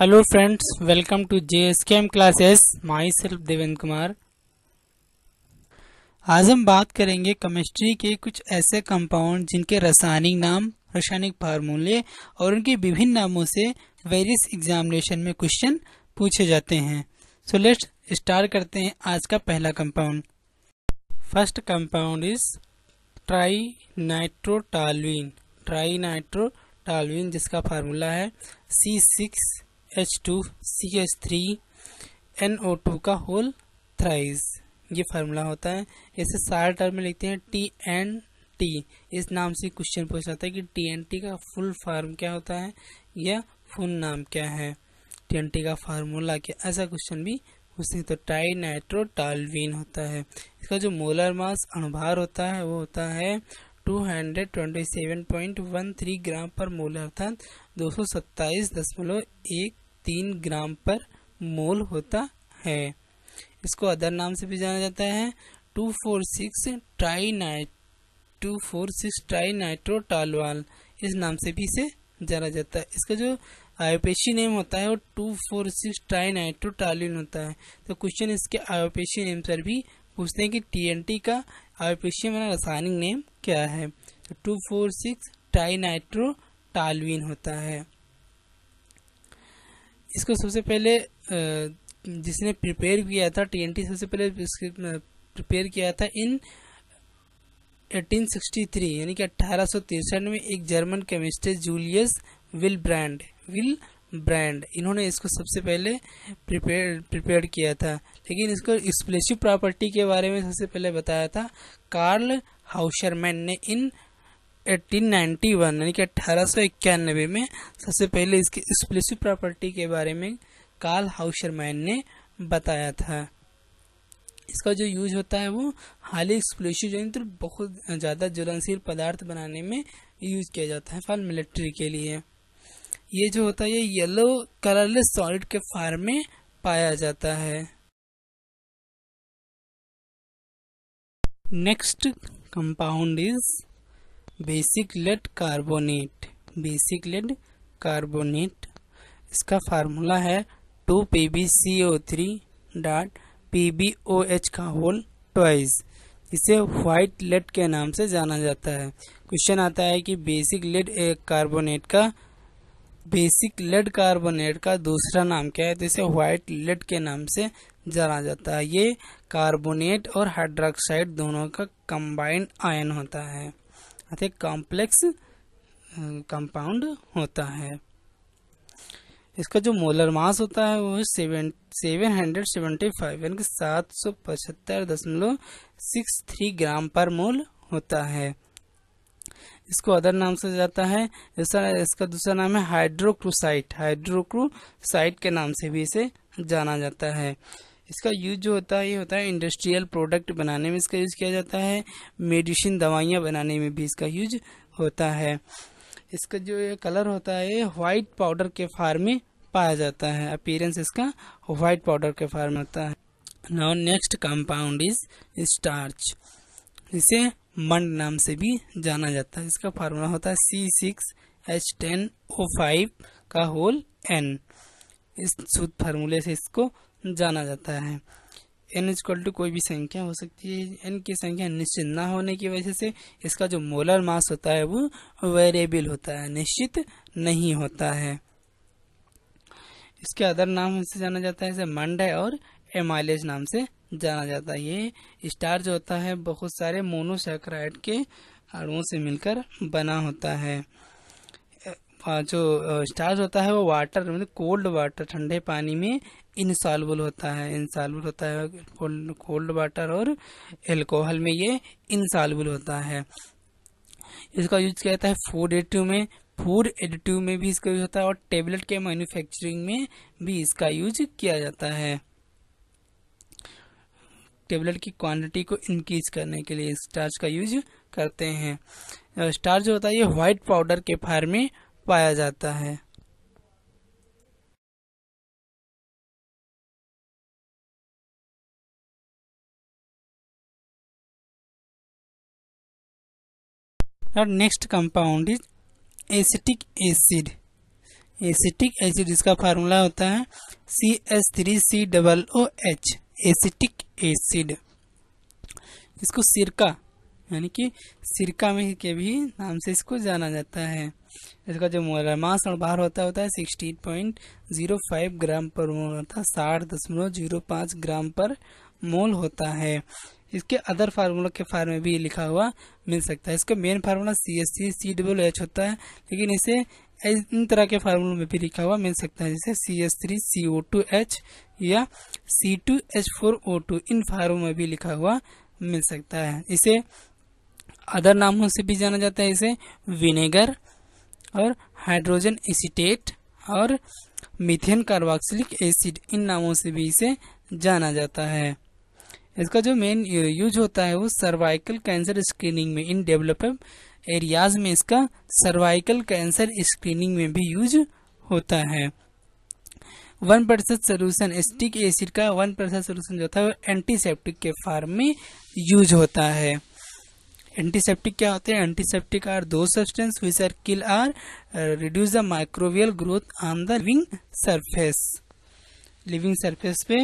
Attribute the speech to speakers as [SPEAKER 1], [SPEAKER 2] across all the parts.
[SPEAKER 1] hello friends welcome to J S K M classes myself Devendra Kumar आज हम बात करेंगे केमिस्ट्री के कुछ ऐसे कंपाउंड जिनके रासायनिक नाम रासायनिक फार्मूले और उनके विभिन्न नामों से वेरियस एग्जामिनेशन में क्वेश्चन पूछे जाते हैं सो लेट्स स्टार्ट करते हैं आज का पहला compound first compound is trinitrotoluene trinitrotoluene जिसका फार्मूला है C six H two C H three N O two का होल थ्राइज ये फार्मूला होता है इसे सारे टर्म में लिखते हैं टी एन टी इस नाम से क्वेश्चन पूछा जाता है कि टी एन टी का फुल फॉर्म क्या होता है या फुल नाम क्या है टी एन टी का फार्मूला क्या ऐसा क्वेश्चन भी उसने तो टाई नाइट्रोटालवीन होता है इसका जो मोलर मास अणुभार होता है वो होता है 227.13 ग्राम पर मोल है अर्थात दो ग्राम पर मोल होता है इसको अदर नाम से भी जाना जाता है 246 four six tri nit two nitro toluol इस नाम से भी इसे जाना जाता है इसका जो आयोपेशी नेम होता है वो 246 four six trinitrotoluene होता है तो क्वेश्चन इसके आयोपेशी नेम पर भी पूछते हैं कि टी का आयुपेशियम यानी रासायनिक नेम क्या है तो two four six trinitrotoluene होता है इसको सबसे पहले जिसने प्रिपेयर किया था टी सबसे पहले प्रिपेयर किया था इन 1863 यानी कि अट्ठारह में एक German chemist Julius Wilbrand Wilbrand इन्होंने इसको सबसे पहले प्रिपेयर प्रिपेयर किया था लेकिन इसको एक्सप्लेसिव प्रॉपर्टी के बारे में सबसे पहले बताया था कार्ल हाउशरमैन ने इन 1891 यानी कि अट्ठारह में सबसे पहले इसकी एक्सप्लेसिव प्रॉपर्टी के बारे में कार्ल हाउशरमैन ने बताया था इसका जो यूज होता है वो हाली एक्सप्लोसिव यंत्र तो बहुत ज़्यादा ज्वलनशील पदार्थ बनाने में यूज किया जाता है फॉर मिलिट्री के लिए ये जो होता है ये येलो कलरलेस सॉलिड के फार्म में पाया जाता है next compound is basic lead carbonate basic lead carbonate इसका फार्मूला है two P B C O three dot P B O H का होल ट्वाइस इसे व्हाइट लेड के नाम से जाना जाता है क्वेश्चन आता है कि बेसिक लेड एक कार्बोनेट का बेसिक लेड कार्बोनेट का दूसरा नाम क्या है तो इसे व्हाइट लेड के नाम से जाना जाता है ये कार्बोनेट और हाइड्रोक्साइड दोनों का कंबाइंड आयन होता है अर्थात कॉम्प्लेक्स कंपाउंड होता है इसका जो मोलर मास होता है वो seven seven hundred seventy five यानी कि सात सौ पचहत्तर दशमलव six three gram per mole होता है इसको अदर नाम से जाता है इसका इसका दूसरा नाम है हाइड्रोक्रोसाइट हाइड्रोक्रोसाइट के नाम से भी इसे जाना जाता है इसका यूज जो होता है ये होता है इंडस्ट्रियल प्रोडक्ट बनाने में इसका यूज किया जाता है मेडिसिन दवाइयाँ बनाने में भी इसका यूज होता है इसका जो ये कलर होता है ये वाइट पाउडर के फार्म में पाया जाता है अपीयरेंस इसका व्हाइट पाउडर के फार्म होता है now next compound is starch इसे मंड नाम से भी जाना जाता है इसका फार्मूला होता है C six H ten O five का होल एन इस शुद्ध फार्मूले से इसको जाना जाता है एन इजक्वल टू कोई भी संख्या हो सकती है एन की संख्या निश्चित ना होने की वजह से इसका जो मोलर मास होता है वो वेरिएबल होता है निश्चित नहीं होता है इसके अदर नाम से जाना जाता है जैसे मंड है और एमाइलेज नाम से जाना जाता है ये स्टार जो होता है बहुत सारे मोनोसेक्राइड के अणुओं से मिलकर बना होता है जो स्टार्च होता है वो वाटर मतलब कोल्ड वाटर ठंडे पानी में इंसॉलबल होता है इंसॉलबल होता है कोल्ड वाटर और एल्कोहल में ये इनसॉल्बल होता है इसका यूज किया जाता है फूड एडिटिव में फूड एडिटिव में भी इसका यूज होता है और टेबलेट के मैन्युफैक्चरिंग में भी इसका यूज किया जाता है टेबलेट की क्वांटिटी को इंक्रीज करने के लिए स्टार्च का यूज करते हैं स्टार्च जो होता है ये व्हाइट पाउडर के फार में पाया जाता है और next compound is acetic acid acetic acid इसका फार्मूला होता है C S three C double O H acetic acid इसको सिरका यानी कि सिरका में के भी नाम से इसको जाना जाता है इसका जो मास और बाहर होता होता है sixteen point zero five gram per mole होता है साठ दशमलव जीरो पाँच ग्राम पर मोल होता है इसके अदर फार्मूला के फार्म में भी लिखा हुआ मिल सकता है इसका main formula C S C C W H होता है लेकिन इसे इन तरह के फार्मूलों में भी लिखा हुआ मिल सकता है जैसे C S three C O two H या C two H four O two इन फार्मों में भी लिखा हुआ मिल सकता है इसे अदर नामों से भी जाना जाता है इसे विनेगर और हाइड्रोजन एसीटेट और मिथेन कार्बोक्सिलिक एसिड इन नामों से भी इसे जाना जाता है इसका जो मेन यूज होता है वो सर्वाइकल कैंसर स्क्रीनिंग में इन डेवलप एरियाज में इसका सर्वाइकल कैंसर स्क्रीनिंग में भी यूज होता है वन प्रतिशत सोल्यूशन स्टिक एसिड का वन प्रतिशत सोल्यूशन जो था वो एंटीसेप्टिक के फार्म में यूज होता है एंटीसेप्टिक क्या होते हैं antiseptic are the substances which are kill or reduce the microbial growth on the living surface living surface पे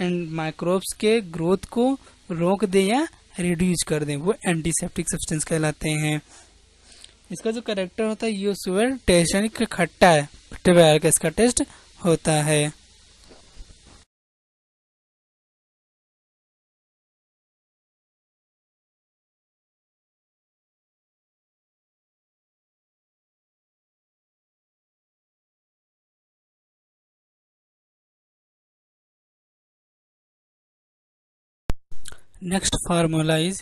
[SPEAKER 1] एंड माइक्रोब्स के ग्रोथ को रोक दे या रिड्यूज कर दें वो एंटीसेप्टिक सब्सटेंस कहलाते हैं इसका जो करेक्टर होता है यूसुअर टेस्ट यानी खट्टा है इसका टेस्ट होता है next formula is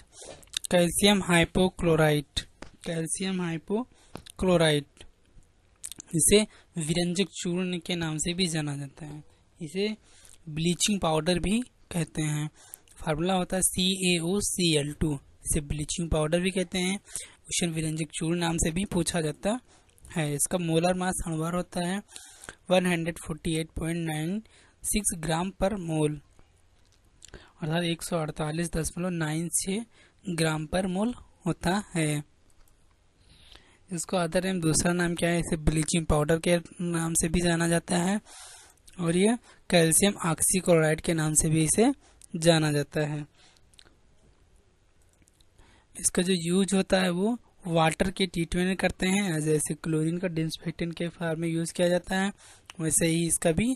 [SPEAKER 1] calcium hypochlorite calcium hypochlorite इसे विरंजक चूर्ण के नाम से भी जाना जाता है इसे ब्लीचिंग पाउडर भी कहते हैं फार्मूला होता है C A O C L two इसे ब्लीचिंग पाउडर भी कहते हैं क्वेश्चन विरंजक चूर्ण नाम से भी पूछा जाता है इसका मोलर मास अणुभार होता है one hundred forty eight point nine six gram per mole अर्थात एक सौ अड़तालीस दशमलव नाइन छः ग्राम पर मोल होता है इसको अदर एम दूसरा नाम क्या है इसे ब्लीचिंग पाउडर के नाम से भी जाना जाता है और ये कैल्शियम ऑक्सीक्लोराइड के नाम से भी इसे जाना जाता है इसका जो यूज होता है वो वाटर के ट्रीटमेंट करते हैं जैसे क्लोरीन का डिस्फेक्टेंट के फार्म में यूज़ किया जाता है वैसे ही इसका भी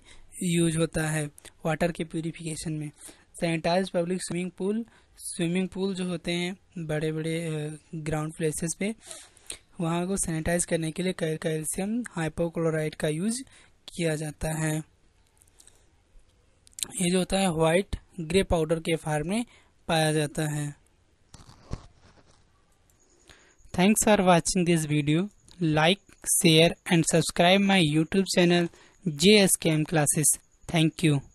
[SPEAKER 1] यूज होता है वाटर के प्योरीफिकेशन में sanitize public swimming pool swimming pool जो होते हैं बड़े बड़े ग्राउंड प्लेसेस पे वहाँ को सैनिटाइज करने के लिए कैल्शियम हाइपोक्लोराइड का यूज किया जाता है ये जो होता है वाइट ग्रे पाउडर के फार्म में पाया जाता है thanks this video like share and subscribe my YouTube channel J S K M classes thank you